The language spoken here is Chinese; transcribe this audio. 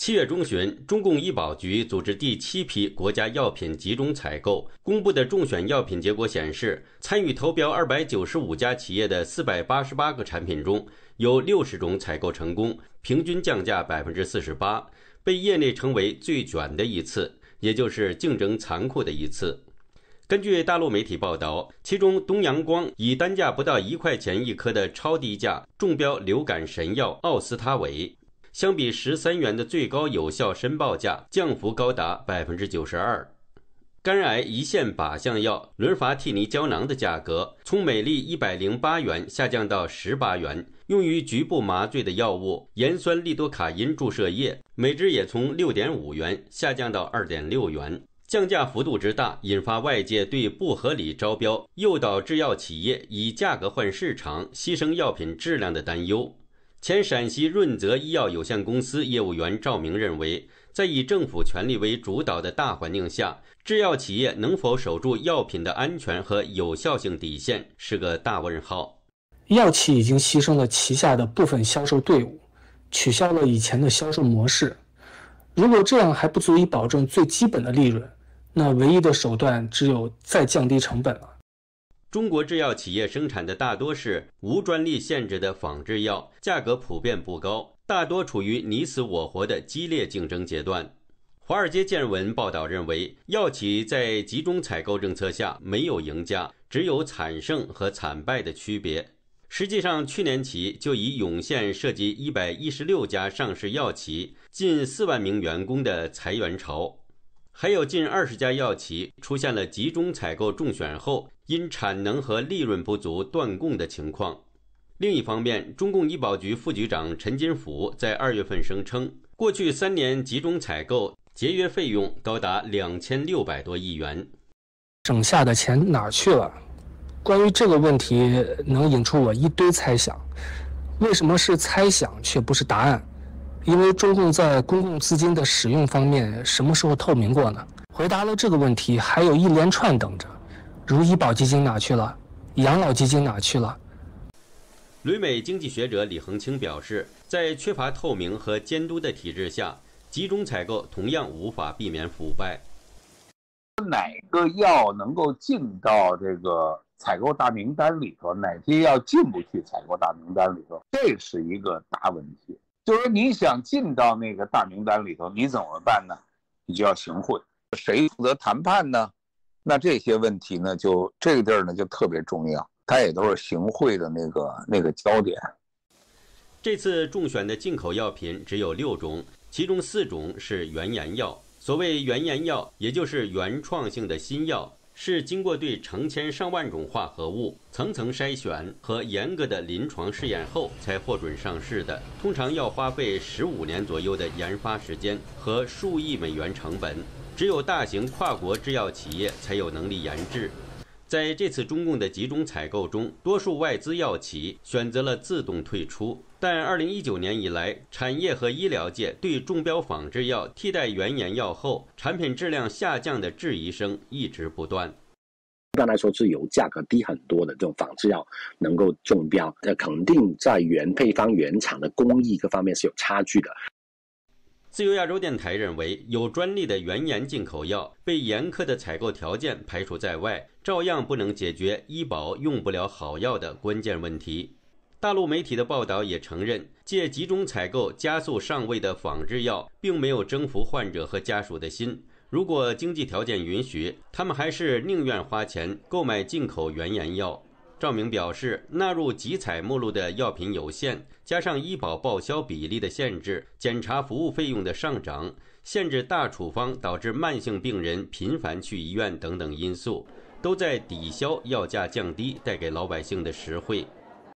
七月中旬，中共医保局组织第七批国家药品集中采购公布的中选药品结果显示，参与投标二百九十五家企业的四百八十八个产品中，有六十种采购成功，平均降价百分之四十八，被业内称为最卷的一次，也就是竞争残酷的一次。根据大陆媒体报道，其中东阳光以单价不到一块钱一颗的超低价中标流感神药奥司他韦。相比十三元的最高有效申报价，降幅高达百分之九十二。肝癌一线靶向药伦伐替尼胶囊的价格，从每粒一百零八元下降到十八元。用于局部麻醉的药物盐酸利多卡因注射液，每支也从六点五元下降到二点六元。降价幅度之大，引发外界对不合理招标诱导制药企业以价格换市场、牺牲药品质量的担忧。前陕西润泽医药有限公司业务员赵明认为，在以政府权力为主导的大环境下，制药企业能否守住药品的安全和有效性底线是个大问号。药企已经牺牲了旗下的部分销售队伍，取消了以前的销售模式。如果这样还不足以保证最基本的利润，那唯一的手段只有再降低成本了。中国制药企业生产的大多是无专利限制的仿制药，价格普遍不高，大多处于你死我活的激烈竞争阶段。华尔街见闻报道认为，药企在集中采购政策下没有赢家，只有惨胜和惨败的区别。实际上，去年起就已涌现涉及一百一十六家上市药企、近四万名员工的裁员潮，还有近二十家药企出现了集中采购中选后。因产能和利润不足断供的情况。另一方面，中共医保局副局长陈金甫在二月份声称，过去三年集中采购节约费用高达两千六百多亿元，省下的钱哪去了？关于这个问题，能引出我一堆猜想。为什么是猜想却不是答案？因为中共在公共资金的使用方面，什么时候透明过呢？回答了这个问题，还有一连串等着。如医保基金哪去了，养老基金哪去了？旅美经济学者李恒清表示，在缺乏透明和监督的体制下，集中采购同样无法避免腐败。哪个药能够进到这个采购大名单里头，哪些药进不去采购大名单里头，这是一个大问题。就是你想进到那个大名单里头，你怎么办呢？你就要行贿。谁负责谈判呢？那这些问题呢，就这个地儿呢就特别重要，它也都是行贿的那个那个焦点。这次中选的进口药品只有六种，其中四种是原研药。所谓原研药，也就是原创性的新药，是经过对成千上万种化合物层层筛选和严格的临床试验后才获准上市的，通常要花费十五年左右的研发时间和数亿美元成本。只有大型跨国制药企业才有能力研制。在这次中共的集中采购中，多数外资药企选择了自动退出。但二零一九年以来，产业和医疗界对中标仿制药替代原研药后产品质量下降的质疑声一直不断。一般来说，是由价格低很多的这种仿制药能够中标，那肯定在原配方、原厂的工艺各方面是有差距的。自由亚洲电台认为，有专利的原研进口药被严苛的采购条件排除在外，照样不能解决医保用不了好药的关键问题。大陆媒体的报道也承认，借集中采购加速上位的仿制药，并没有征服患者和家属的心。如果经济条件允许，他们还是宁愿花钱购买进口原研药。赵明表示，纳入集采目录的药品有限，加上医保报销比例的限制、检查服务费用的上涨、限制大处方导致慢性病人频繁去医院等等因素，都在抵消药价降低带给老百姓的实惠。